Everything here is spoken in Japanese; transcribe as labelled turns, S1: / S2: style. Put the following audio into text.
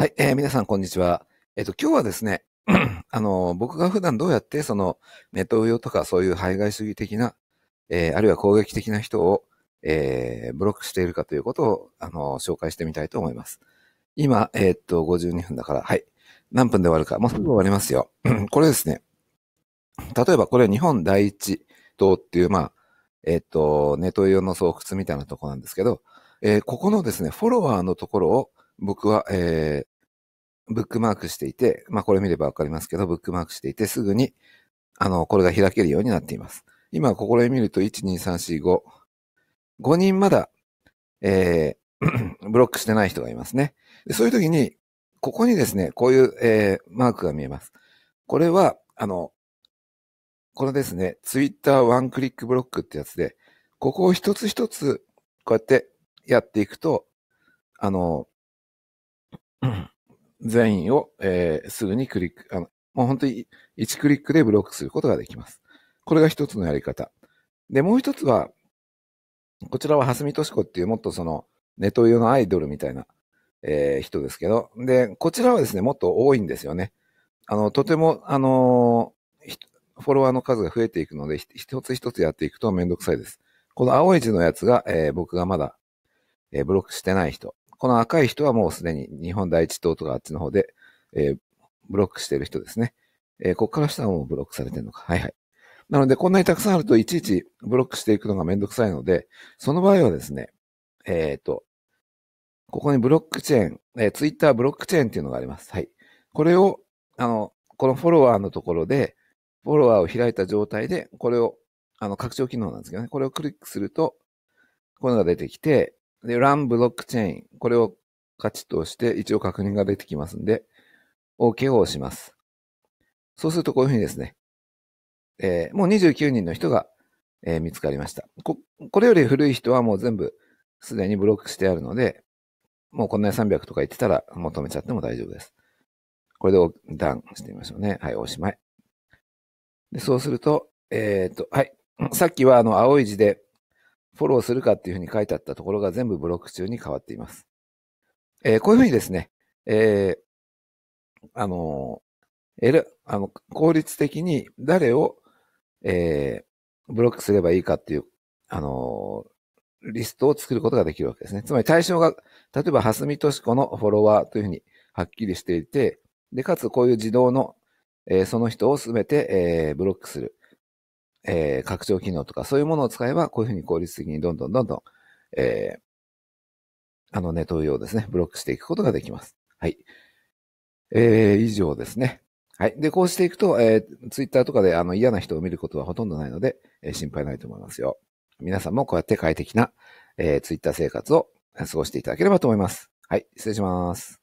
S1: はい、えー、皆さん、こんにちは。えっ、と、今日はですね、あの、僕が普段どうやって、その、メトウヨとかそういう排外主義的な、えー、あるいは攻撃的な人を、えー、ブロックしているかということを、あの、紹介してみたいと思います。今、えー、っと、52分だから、はい。何分で終わるか。もうすぐ終わりますよ。これですね。例えば、これ日本第一島っていう、まあ、えー、っと、ネトウヨの巣窟みたいなとこなんですけど、えここのですね、フォロワーのところを、僕は、えブックマークしていて、まあこれ見ればわかりますけど、ブックマークしていて、すぐに、あの、これが開けるようになっています。今、ここで見ると、1、2、3、4、5。5人まだ、えー、ブロックしてない人がいますね。そういう時に、ここにですね、こういう、えー、マークが見えます。これは、あの、これですね、Twitter ワンクリックブロックってやつで、ここを一つ一つ、こうやってやっていくと、あの、全員を、えー、すぐにクリック、あの、もう本当に1クリックでブロックすることができます。これが一つのやり方。で、もう一つは、こちらは蓮見敏子っていうもっとその、ネトウヨのアイドルみたいな、えー、人ですけど、で、こちらはですね、もっと多いんですよね。あの、とても、あのフォロワーの数が増えていくので、一つ一つやっていくとめんどくさいです。この青い字のやつが、えー、僕がまだ、えー、ブロックしてない人。この赤い人はもうすでに日本第一党とかあっちの方で、えー、ブロックしてる人ですね。えー、ここから下はもうブロックされてるのか。はいはい。なので、こんなにたくさんあるといちいちブロックしていくのがめんどくさいので、その場合はですね、えっ、ー、と、ここにブロックチェーン、えー、ツイッターブロックチェーンっていうのがあります。はい。これを、あの、このフォロワーのところで、フォロワーを開いた状態で、これを、あの、拡張機能なんですけどね、これをクリックすると、こういうのが出てきて、で、ランブロックチェーン。これを価値として一応確認が出てきますんで、OK を押します。そうするとこういうふうにですね、えー、もう29人の人が、えー、見つかりましたこ。これより古い人はもう全部すでにブロックしてあるので、もうこんな300とか言ってたらもう止めちゃっても大丈夫です。これでダウンしてみましょうね。はい、おしまい。で、そうすると、えっ、ー、と、はい。さっきはあの青い字でフォローするかっていうふうに書いてあったところが全部ブロック中に変わっています。えー、こういうふうにですね、えー、あのー、あの、効率的に誰を、えー、ブロックすればいいかっていう、あのリストを作ることができるわけですね。つまり対象が、例えば、蓮見敏子のフォロワーというふうにはっきりしていて、で、かつこういう自動の、えー、その人をすべて、えー、ブロックする。えー、拡張機能とかそういうものを使えば、こういうふうに効率的にどんどんどんどん、えー、あのネット上をですね、ブロックしていくことができます。はい。えー、以上ですね。はい。で、こうしていくと、えー、ツイッターとかであの嫌な人を見ることはほとんどないので、えー、心配ないと思いますよ。皆さんもこうやって快適な、えー、ツイッター生活を過ごしていただければと思います。はい。失礼します。